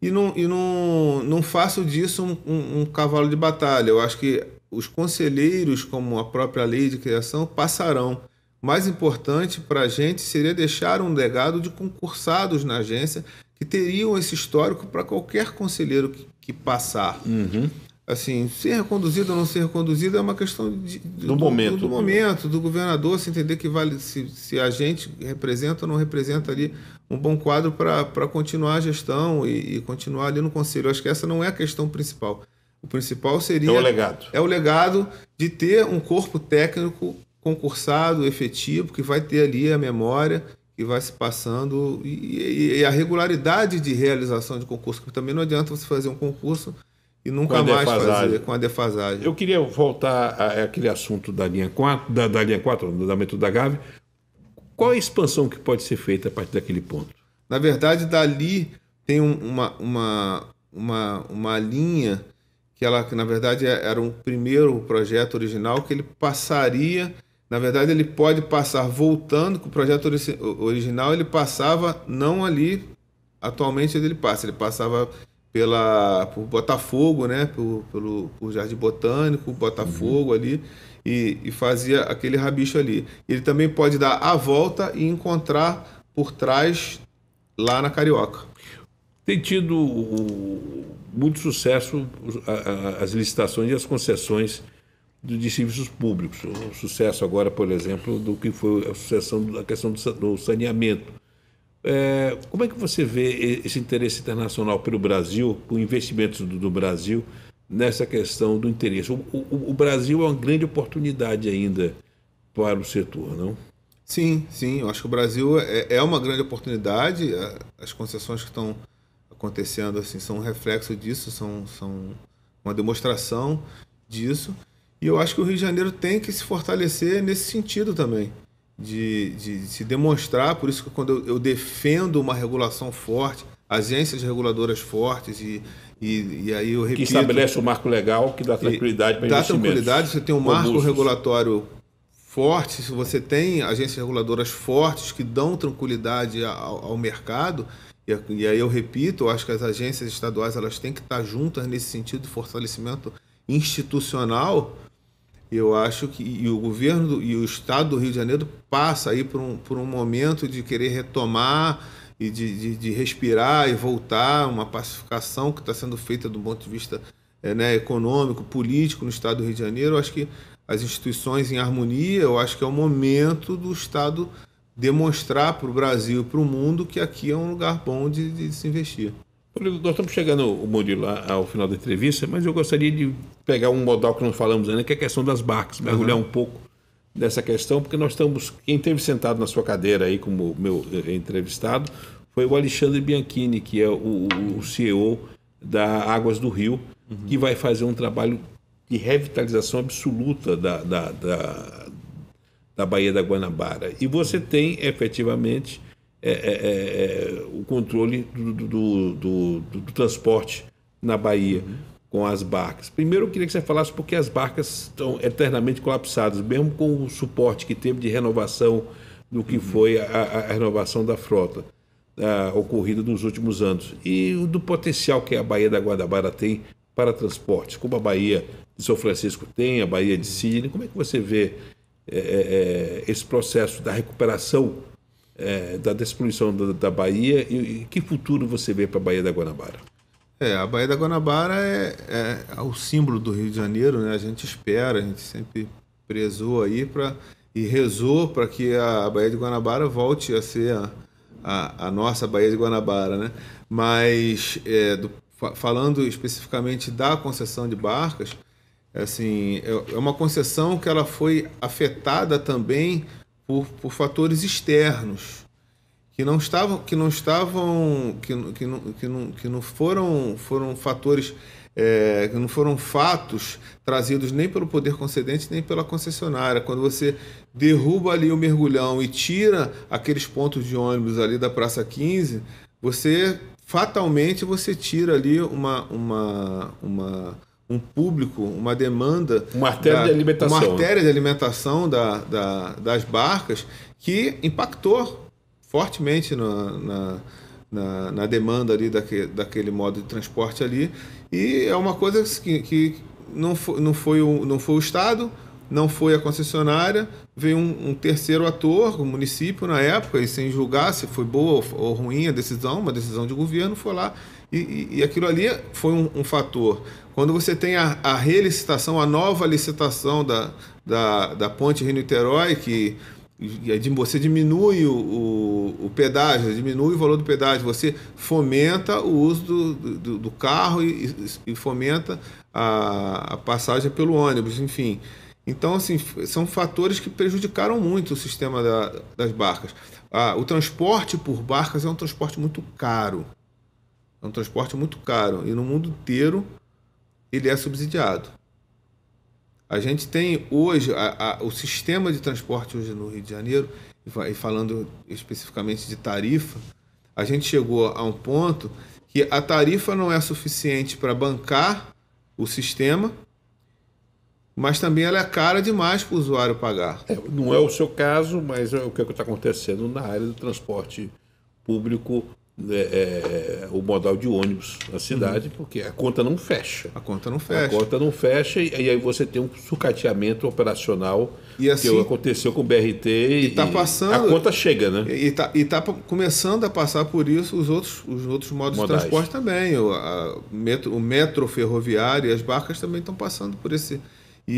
e não, e não, não faço disso um, um, um cavalo de batalha. Eu acho que os conselheiros, como a própria lei de criação, passarão. Mais importante para a gente seria deixar um legado de concursados na agência que teriam esse histórico para qualquer conselheiro que, que passar. Uhum assim, ser reconduzido ou não ser reconduzido é uma questão de, do, do, momento. Do, do momento, do governador se entender que vale se, se a gente representa ou não representa ali um bom quadro para continuar a gestão e, e, continuar ali no conselho. acho que essa não é a questão principal. O principal seria. É o legado. É o legado de ter um corpo técnico concursado, efetivo, que vai ter ali a memória que vai se passando e, e, e a regularidade de realização de concurso, porque também não adianta você fazer um concurso e nunca mais fazer com a defasagem. Eu queria voltar àquele assunto da linha 4, da, da linha 4, do andamento da Gávea. Qual a expansão que pode ser feita a partir daquele ponto? Na verdade, dali tem uma, uma, uma, uma linha que ela, que na verdade é, era um primeiro projeto original que ele passaria, na verdade ele pode passar voltando que o projeto original ele passava não ali atualmente ele passa, ele passava pela por Botafogo, né? Por, pelo por Jardim Botânico, Botafogo uhum. ali e, e, fazia aquele rabicho ali. Ele também pode dar a volta e encontrar por trás lá na Carioca. Tem tido muito sucesso as licitações e as concessões de serviços públicos. O sucesso agora, por exemplo, do que foi a sucessão da questão do saneamento é, como é que você vê esse interesse internacional pelo Brasil, o investimento do, do Brasil nessa questão do interesse? O, o, o, Brasil é uma grande oportunidade ainda para o setor, não? Sim, sim. Eu acho que o Brasil é, é uma grande oportunidade. As concessões que estão acontecendo assim são um reflexo disso, são, são uma demonstração disso. E eu acho que o Rio de Janeiro tem que se fortalecer nesse sentido também de, de, de se demonstrar. Por isso que quando eu, eu, defendo uma regulação forte, agências reguladoras fortes e, e, e aí eu repito... Que estabelece o um marco legal que dá tranquilidade para Dá tranquilidade, você tem um robustos. marco regulatório forte, se você tem agências reguladoras fortes que dão tranquilidade ao, ao mercado, e, aí eu repito, eu acho que as agências estaduais elas têm que estar juntas nesse sentido de fortalecimento institucional eu acho que e o governo do, e o estado do Rio de Janeiro passa aí por um, por um momento de querer retomar e de, de, de respirar e voltar uma pacificação que está sendo feita do ponto de vista é, né, econômico, político no estado do Rio de Janeiro. Eu acho que as instituições em harmonia, eu acho que é o momento do estado demonstrar para o Brasil e para o mundo que aqui é um lugar bom de, de se investir. Nós estamos chegando, Murilo, ao final da entrevista, mas eu gostaria de pegar um modal que nós falamos ainda, que é a questão das barcas, mergulhar uhum. um pouco nessa questão, porque nós estamos. Quem teve sentado na sua cadeira aí como meu eh, entrevistado foi o Alexandre Bianchini, que é o, o CEO da Águas do Rio, uhum. que vai fazer um trabalho de revitalização absoluta da, da, da, da Baía da Guanabara. E você tem efetivamente é é, é, é, o controle do, do, do, do, transporte na Bahia uhum. com as barcas. Primeiro, eu queria que você falasse porque as barcas estão eternamente colapsadas, mesmo com o suporte que teve de renovação do que uhum. foi a, a, renovação da frota a, ocorrida nos últimos anos e do potencial que a Bahia da Guanabara tem para transportes, como a Bahia de São Francisco tem, a Bahia de Sydney. Como é que você vê é, é, é esse processo da recuperação é, da despoluição da, da Bahia e, e, que futuro você vê para a Baía da Guanabara? É, a Baía da Guanabara é, é, é, o símbolo do Rio de Janeiro, né? A gente espera, a gente sempre prezou aí para e rezou para que a Baía de Guanabara volte a ser a, a, a nossa Baía de Guanabara, né? Mas é, do, falando especificamente da concessão de barcas, assim é, é uma concessão que ela foi afetada também por, por fatores externos que não estavam que não estavam que, que, não, que, não, que não foram foram fatores é, que não foram fatos trazidos nem pelo poder concedente nem pela concessionária quando você derruba ali o mergulhão e tira aqueles pontos de ônibus ali da praça 15 você fatalmente você tira ali uma uma uma um público, uma demanda. Uma artéria da, de alimentação. Uma artéria de alimentação da, da, das barcas que impactou fortemente na, na, na, na demanda ali daque, daquele modo de transporte ali. E é uma coisa que, que não, foi, não, foi o, não foi o Estado, não foi a concessionária, veio um, um, terceiro ator, o município na época, e sem julgar se foi boa ou, ruim a decisão, uma decisão de governo, foi lá e, e, e aquilo ali foi um, um, fator. Quando você tem a, a relicitação, a nova licitação da, da, da ponte Rio-Niterói, que você diminui o, o, o, pedágio, diminui o valor do pedágio, você fomenta o uso do, do, do carro e, e, fomenta a, a passagem pelo ônibus, enfim. Então, assim, são fatores que prejudicaram muito o sistema da, das barcas. Ah, o transporte por barcas é um transporte muito caro. É um transporte muito caro. E no mundo inteiro ele é subsidiado. A gente tem hoje a, a, o sistema de transporte hoje no Rio de Janeiro, e falando especificamente de tarifa, a gente chegou a um ponto que a tarifa não é suficiente para bancar o sistema mas também ela é cara demais para o usuário pagar. É, não é o seu caso, mas é o que é está acontecendo na área do transporte público, né, é, é, o modal de ônibus na cidade, uhum. porque a conta não fecha. A conta não fecha. A conta não fecha e, e aí você tem um sucateamento operacional e assim, que aconteceu com o BRT e, tá passando, e a conta chega, né? E está tá começando a passar por isso os outros, os outros modos Modais. de transporte também. O, a, metro, o metro ferroviário e as barcas também estão passando por esse e,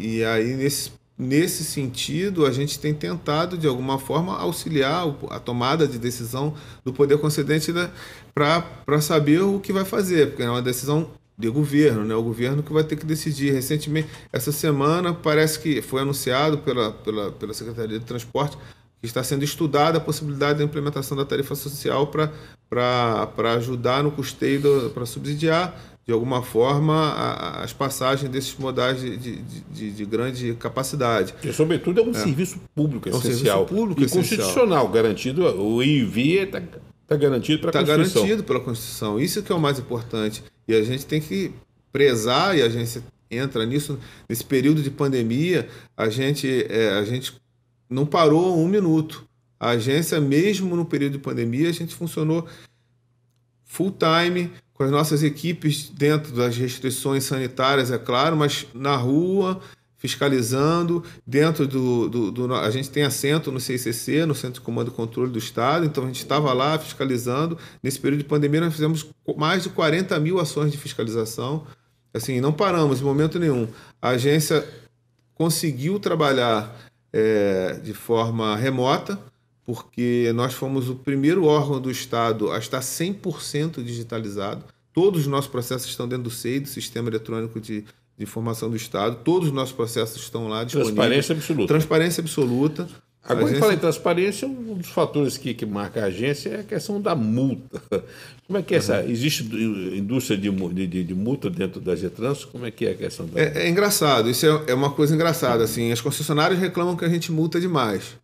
e, e aí, nesse, nesse sentido, a gente tem tentado, de alguma forma, auxiliar a tomada de decisão do poder concedente né, para saber o que vai fazer, porque é uma decisão de governo, né? O governo que vai ter que decidir. Recentemente, essa semana, parece que foi anunciado pela, pela, pela Secretaria de Transporte que está sendo estudada a possibilidade da implementação da tarifa social para ajudar no custeio, para subsidiar de alguma forma, a, as passagens desses modais de, de, de, de grande capacidade. E, sobretudo, é um é. serviço público é um Serviço público e essencial. constitucional, garantido. O Ivi está tá garantido pela tá Constituição. Está garantido pela Constituição. Isso que é o mais importante. E a gente tem que prezar, e a gente entra nisso, nesse período de pandemia, a gente, é, a gente não parou um minuto. A agência, mesmo no período de pandemia, a gente funcionou full time, com as nossas equipes dentro das restrições sanitárias, é claro, mas na rua, fiscalizando, dentro do, do, do A gente tem assento no CICC, no Centro de Comando e Controle do Estado, então a gente estava lá fiscalizando. Nesse período de pandemia, nós fizemos mais de 40 mil ações de fiscalização. Assim, não paramos em momento nenhum. A agência conseguiu trabalhar é, de forma remota, porque nós fomos o primeiro órgão do Estado a estar 100% digitalizado. Todos os nossos processos estão dentro do SEI, do Sistema Eletrônico de, de Informação do Estado. Todos os nossos processos estão lá disponíveis. Transparência absoluta. Transparência absoluta. Agora, agência... falar em transparência, um dos fatores que, que marca a agência é a questão da multa. [LAUGHS] Como é que é uhum. essa? Existe indústria de, de, de, multa dentro da Getrans? Como é que é a questão da. É, é engraçado, isso é, é, uma coisa engraçada. Assim, as concessionárias reclamam que a gente multa demais.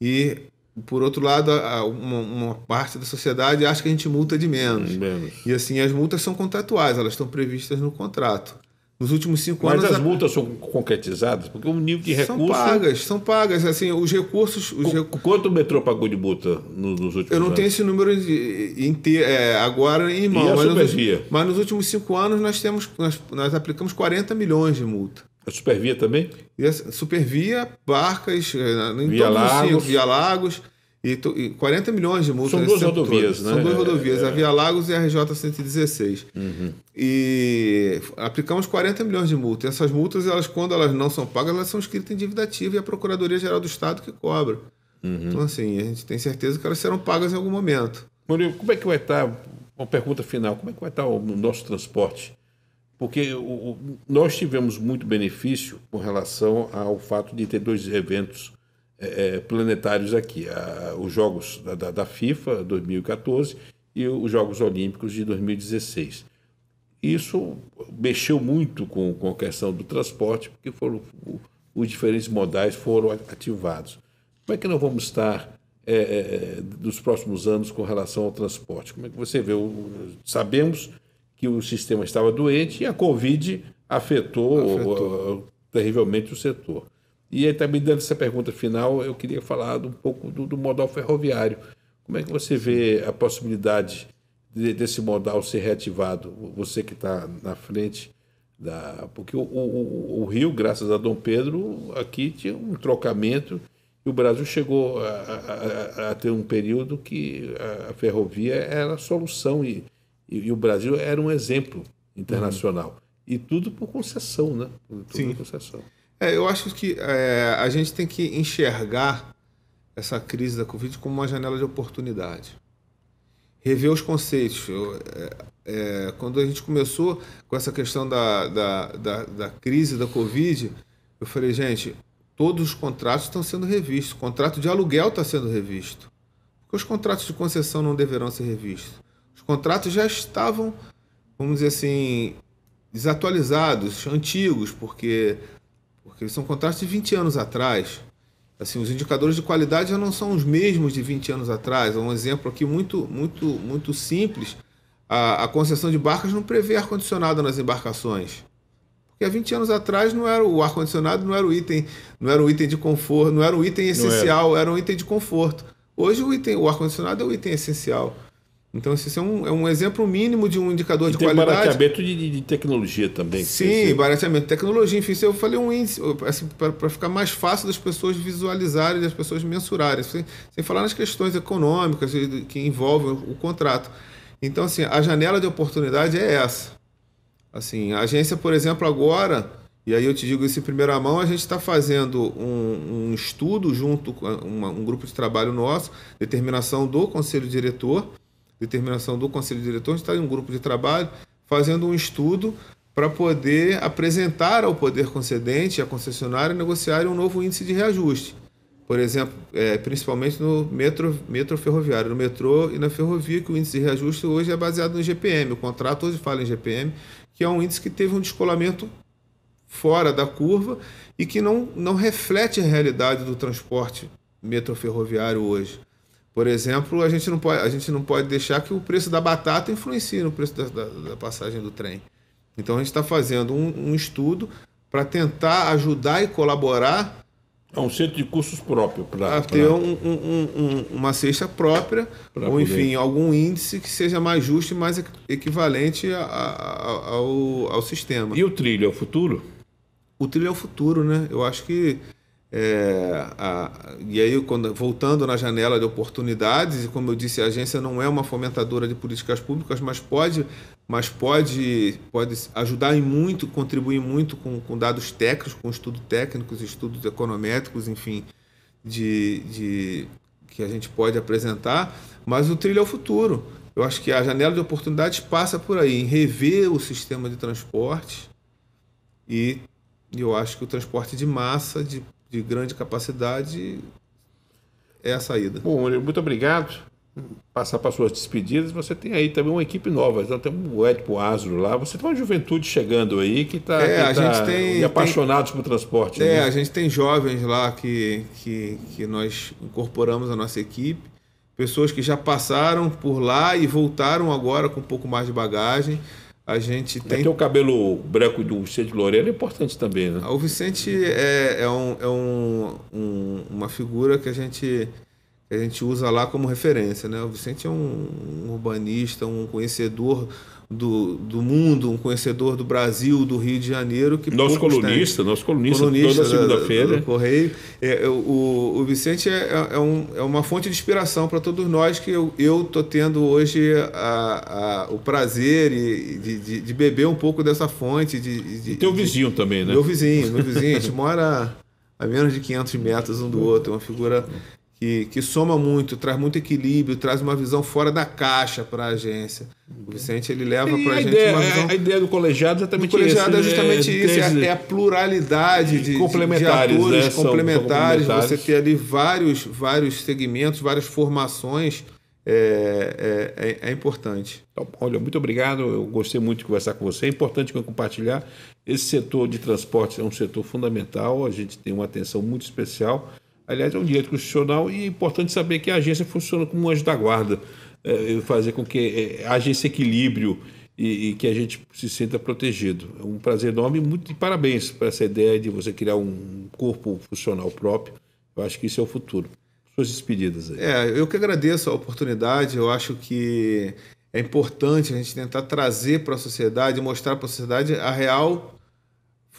E por outro lado, uma, uma, parte da sociedade acha que a gente multa de menos. menos. E assim, as multas são contratuais, elas estão previstas no contrato. Nos últimos cinco Mas anos. Mas as multas a... são concretizadas? Porque o nível de recursos. São pagas, são pagas. Assim, os recursos. Os Qu recu... Quanto o metrô pagou de multa nos, últimos anos? Eu não anos? tenho esse número de, em é, agora em mão. Mas, nos, mas nos últimos cinco anos nós temos. Nós, nós aplicamos 40 milhões de multa. A Supervia também? E a Supervia, Barcas, eh, em Via Lagos. Via Lagos e, 40 milhões de multas. São duas rodovias, todo. né? São duas rodovias, é, é. a Via Lagos e a RJ 116. Uhum. E aplicamos 40 milhões de multas. Essas multas, elas, quando elas não são pagas, elas são escritas em dívida ativa e a Procuradoria Geral do Estado que cobra. Uhum. Então, assim, a gente tem certeza que elas serão pagas em algum momento. Murilo, como é que vai estar, uma pergunta final, como é que vai estar o nosso transporte porque o, o, nós tivemos muito benefício com relação ao fato de ter dois eventos é, é planetários aqui, a, os Jogos da, da, da, FIFA 2014 e os Jogos Olímpicos de 2016. Isso mexeu muito com, com a questão do transporte, porque foram, os diferentes modais foram ativados. Como é que nós vamos estar é, é, dos próximos anos com relação ao transporte? Como é que você vê? O, sabemos que o sistema estava doente e a Covid afetou, afetou. terrivelmente o setor. E aí, também dando essa pergunta final, eu queria falar um pouco do, do modal ferroviário. Como é que você vê a possibilidade de, desse modal ser reativado? Você que está na frente da. Porque o, o, o, Rio, graças a Dom Pedro, aqui tinha um trocamento e o Brasil chegou a, a, a ter um período que a, ferrovia era a solução e e, e o Brasil era um exemplo internacional. Uhum. E tudo por concessão, né? Tudo Sim. concessão. É, eu acho que é, a gente tem que enxergar essa crise da Covid como uma janela de oportunidade. Rever os conceitos. Eu, é, é, quando a gente começou com essa questão da, da, da, da crise da Covid, eu falei, gente, todos os contratos estão sendo revistos. O contrato de aluguel está sendo revisto. Porque os contratos de concessão não deverão ser revistos. Os contratos já estavam, vamos dizer assim, desatualizados, antigos, porque, porque são contratos de 20 anos atrás. Assim, os indicadores de qualidade já não são os mesmos de 20 anos atrás. É um exemplo aqui muito, muito, muito simples. A, a concessão de barcas não prevê ar-condicionado nas embarcações. Porque há 20 anos atrás não era o ar-condicionado não era o item, não era o item de conforto, não era um item essencial, era. era. um item de conforto. Hoje o item, o ar-condicionado é o item essencial. Então, esse assim, é um, é um exemplo mínimo de um indicador e de tem qualidade. barateamento de, de, tecnologia também. Sim, barateamento de tecnologia. Enfim, eu falei um índice, assim, para ficar mais fácil das pessoas visualizarem, das pessoas mensurarem, sem, sem falar nas questões econômicas que envolvem o, o contrato. Então, assim, a janela de oportunidade é essa. Assim, a agência, por exemplo, agora, e aí eu te digo isso em primeira mão, a gente está fazendo um, um, estudo junto com uma, um grupo de trabalho nosso, determinação do conselho diretor, determinação do Conselho de Diretor, a gente está em um grupo de trabalho fazendo um estudo para poder apresentar ao poder concedente e à concessionária negociar um novo índice de reajuste. Por exemplo, é, principalmente no metro, metro ferroviário, no metrô e na ferrovia, que o índice de reajuste hoje é baseado no GPM, o contrato hoje fala em GPM, que é um índice que teve um descolamento fora da curva e que não, não reflete a realidade do transporte ferroviário hoje. Por exemplo, a gente não pode, a gente não pode deixar que o preço da batata influencie no preço da, da, da passagem do trem. Então a gente está fazendo um, um estudo para tentar ajudar e colaborar. É um centro de cursos próprio para ter Um, um, uma cesta própria, ou poder. enfim, algum índice que seja mais justo e mais equivalente a, a, ao, ao sistema. E o trilho é o futuro? O trilho é o futuro, né? Eu acho que é, a, e aí, quando, voltando na janela de oportunidades, e como eu disse, a agência não é uma fomentadora de políticas públicas, mas pode, mas pode, pode ajudar em muito, contribuir muito com, com dados técnicos, com estudos técnicos, estudos econométricos, enfim, de, de que a gente pode apresentar. Mas o trilho é o futuro. Eu acho que a janela de oportunidades passa por aí, em rever o sistema de transporte e eu acho que o transporte de massa, de de grande capacidade é a saída. Bom, muito obrigado. Passar para suas despedidas, você tem aí também uma equipe nova. Então tem o Edipo Asro lá, você tem uma juventude chegando aí que está é, tá tem, apaixonados tem, por transporte. É, né? a gente tem jovens lá que, que, que nós incorporamos a nossa equipe, pessoas que já passaram por lá e voltaram agora com um pouco mais de bagagem a gente tem. o cabelo branco do Vicente Loureiro é importante também, né? O Vicente é, é, um, é um, um, uma figura que a gente a gente usa lá como referência, né? O Vicente é um, um urbanista, um conhecedor do, do mundo, um conhecedor do Brasil, do Rio de Janeiro. Que nosso colunista, nosso colunista, colunista toda segunda-feira. Correio. É, é, o, o Vicente é, é, é, um, é uma fonte de inspiração para todos nós que eu estou tendo hoje a, a, o prazer e, de, de, de, beber um pouco dessa fonte. De, de, e teu vizinho de, também, né? Meu vizinho, meu vizinho. a gente [LAUGHS] mora a menos de 500 metros um do outro. É uma figura que, que soma muito, traz muito equilíbrio, traz uma visão fora da caixa para a agência. O Vicente ele leva para a gente ideia, uma visão. A ideia do colegiado é exatamente isso. O colegiado esse, é justamente é, isso, né? é, é, a pluralidade de, complementares, de atores né? complementares, são, complementares, você ter ali vários, vários segmentos, várias formações. É, é, é, é importante. Então, olha, muito obrigado. Eu gostei muito de conversar com você. É importante compartilhar. Esse setor de transportes é um setor fundamental. A gente tem uma atenção muito especial Aliás, é um direito constitucional e é importante saber que a agência funciona como um anjo da guarda, é, fazer com que é, haja esse equilíbrio e, e, que a gente se sinta protegido. É um prazer enorme e muito e parabéns para essa ideia de você criar um corpo funcional próprio. Eu acho que isso é o futuro. Suas despedidas aí. É, eu que agradeço a oportunidade. Eu acho que é importante a gente tentar trazer para a sociedade, mostrar para a sociedade a real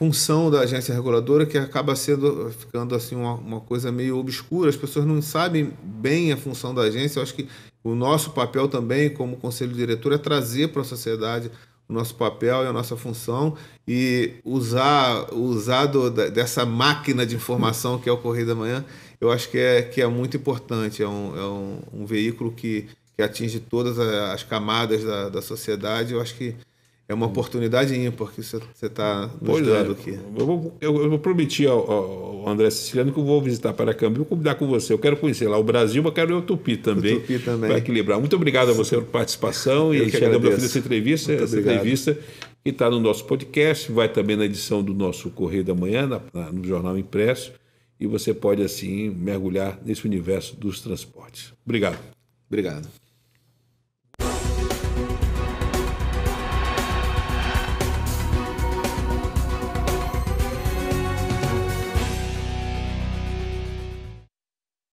função da agência reguladora que acaba sendo ficando assim uma, uma, coisa meio obscura. As pessoas não sabem bem a função da agência. Eu acho que o nosso papel também, como conselho diretor, é trazer para a sociedade o nosso papel e a nossa função e usar usado dessa máquina de informação que é o Correio da Manhã. Eu acho que é que é muito importante. É um, é um, um veículo que que atinge todas as camadas da, da sociedade. Eu acho que é uma oportunidade ímpar que você está nos é. dando é. aqui. Eu, vou, eu, eu ao, ao, André Siciliano que eu vou visitar Paracambi vou convidar com você. Eu quero conhecer lá o Brasil, mas quero ir ao Tupi também. O Tupi também. Para equilibrar. Muito obrigado a você pela participação eu e chegando ao fazer essa entrevista. Muito essa obrigado. entrevista que está no nosso podcast, vai também na edição do nosso Correio da Manhã, na, na, no Jornal Impresso. E você pode, assim, mergulhar nesse universo dos transportes. Obrigado. Obrigado.